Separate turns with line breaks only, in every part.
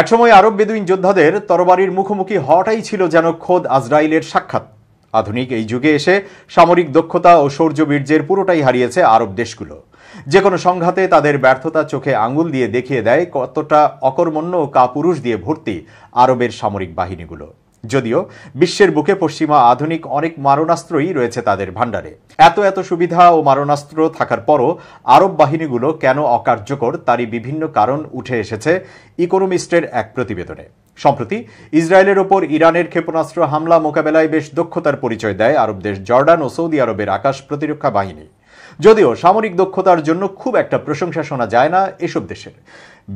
একসময় আরব বেদুইন যোদ্ধাদের তরবারির মুখোমুখি হওয়াটাই ছিল যেন খোদ আজরাইলের সাক্ষাৎ আধুনিক এই যুগে এসে সামরিক দক্ষতা ও শৌর্যবীর্যের পুরোটাই হারিয়েছে আরব দেশগুলো যে কোনো সংঘাতে তাদের ব্যর্থতা চোখে আঙুল দিয়ে দেখিয়ে দেয় কতটা অকর্মণ্য কাপুরুষ দিয়ে ভর্তি আরবের সামরিক বাহিনীগুলো যদিও বিশ্বের বুকে পশ্চিমা আধুনিক অনেক মারণাস্ত্রই রয়েছে তাদের ভাণ্ডারে এত এত সুবিধা ও মারণাস্ত্র থাকার পরও আরব বাহিনীগুলো কেন অকার্যকর তারই বিভিন্ন কারণ উঠে এসেছে ইকোনমিস্টের এক প্রতিবেদনে সম্প্রতি ইসরায়েলের ওপর ইরানের ক্ষেপণাস্ত্র হামলা মোকাবেলায় বেশ দক্ষতার পরিচয় দেয় আরব দেশ জর্ডান ও সৌদি আরবের আকাশ প্রতিরক্ষা বাহিনী যদিও সামরিক দক্ষতার জন্য খুব একটা প্রশংসা শোনা যায় না এসব দেশের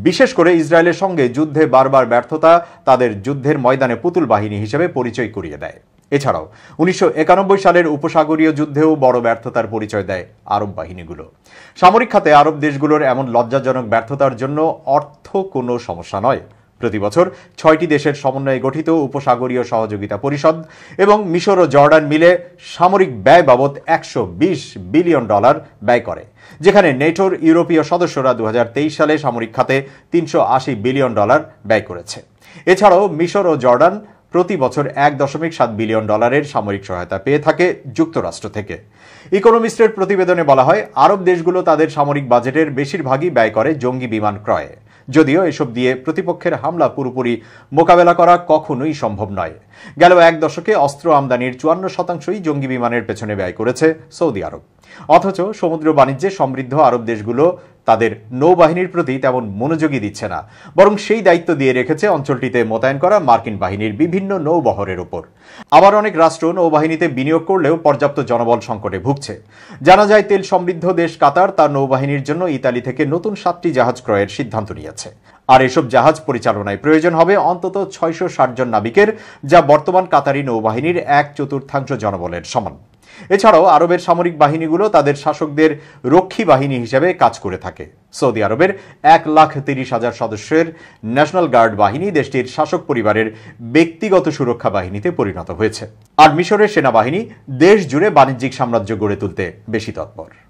বিশেষ করে ইসরায়েলের সঙ্গে যুদ্ধে বারবার ব্যর্থতা তাদের যুদ্ধের ময়দানে পুতুল বাহিনী হিসেবে পরিচয় করিয়ে দেয় এছাড়াও উনিশশো সালের উপসাগরীয় যুদ্ধেও বড় ব্যর্থতার পরিচয় দেয় আরব বাহিনীগুলো সামরিক খাতে আরব দেশগুলোর এমন লজ্জাজনক ব্যর্থতার জন্য অর্থ কোনো সমস্যা নয় প্রতি বছর ছয়টি দেশের সমন্বয়ে গঠিত উপসাগরীয় সহযোগিতা পরিষদ এবং মিশর ও জর্ডান মিলে সামরিক ব্যয় বাবদ একশো বিলিয়ন ডলার ব্যয় করে যেখানে নেটোর ইউরোপীয় সদস্যরা দু সালে সামরিক খাতে তিনশো বিলিয়ন ডলার ব্যয় করেছে এছাড়াও মিশর ও জর্ডান প্রতি বছর এক দশমিক সাত বিলিয়ন ডলারের সামরিক সহায়তা পেয়ে থাকে যুক্তরাষ্ট্র থেকে ইকোনমিস্টের প্রতিবেদনে বলা হয় আরব দেশগুলো তাদের সামরিক বাজেটের বেশিরভাগই ব্যয় করে জঙ্গি বিমান ক্রয়ে যদিও এসব দিয়ে প্রতিপক্ষের হামলা পুরোপুরি মোকাবেলা করা কখনোই সম্ভব নয় গেল এক দশকে অস্ত্র আমদানির চুয়ান্ন শতাংশই জঙ্গি বিমানের পেছনে ব্যয় করেছে সৌদি আরব অথচ সমুদ্র বাণিজ্যে সমৃদ্ধ আরব দেশগুলো তাদের নৌবাহিনীর প্রতি তেমন মনোযোগী দিচ্ছে না বরং সেই দায়িত্ব দিয়ে রেখেছে অঞ্চলটিতে মোতায়েন করা মার্কিন বাহিনীর বিভিন্ন নৌবহরের ওপর আবার অনেক রাষ্ট্র নৌবাহিনীতে বিনিয়োগ করলেও পর্যাপ্ত জনবল সংকটে ভুগছে জানা যায় তেল সমৃদ্ধ দেশ কাতার তার নৌবাহিনীর জন্য ইতালি থেকে নতুন সাতটি জাহাজ ক্রয়ের সিদ্ধান্ত নিয়েছে আর এসব জাহাজ পরিচালনায় প্রয়োজন হবে অন্তত ছয়শো জন নাবিকের যা বর্তমান কাতারি নৌবাহিনীর এক চতুর্থাংশ জনবলের সমান এছাড়াও আরবের সামরিক বাহিনীগুলো তাদের শাসকদের রক্ষী বাহিনী হিসেবে কাজ করে থাকে সৌদি আরবের এক লাখ তিরিশ হাজার সদস্যের ন্যাশনাল গার্ড বাহিনী দেশটির শাসক পরিবারের ব্যক্তিগত সুরক্ষা বাহিনীতে পরিণত হয়েছে আর মিশরের সেনাবাহিনী দেশ জুড়ে বাণিজ্যিক সাম্রাজ্য গড়ে তুলতে বেশি তৎপর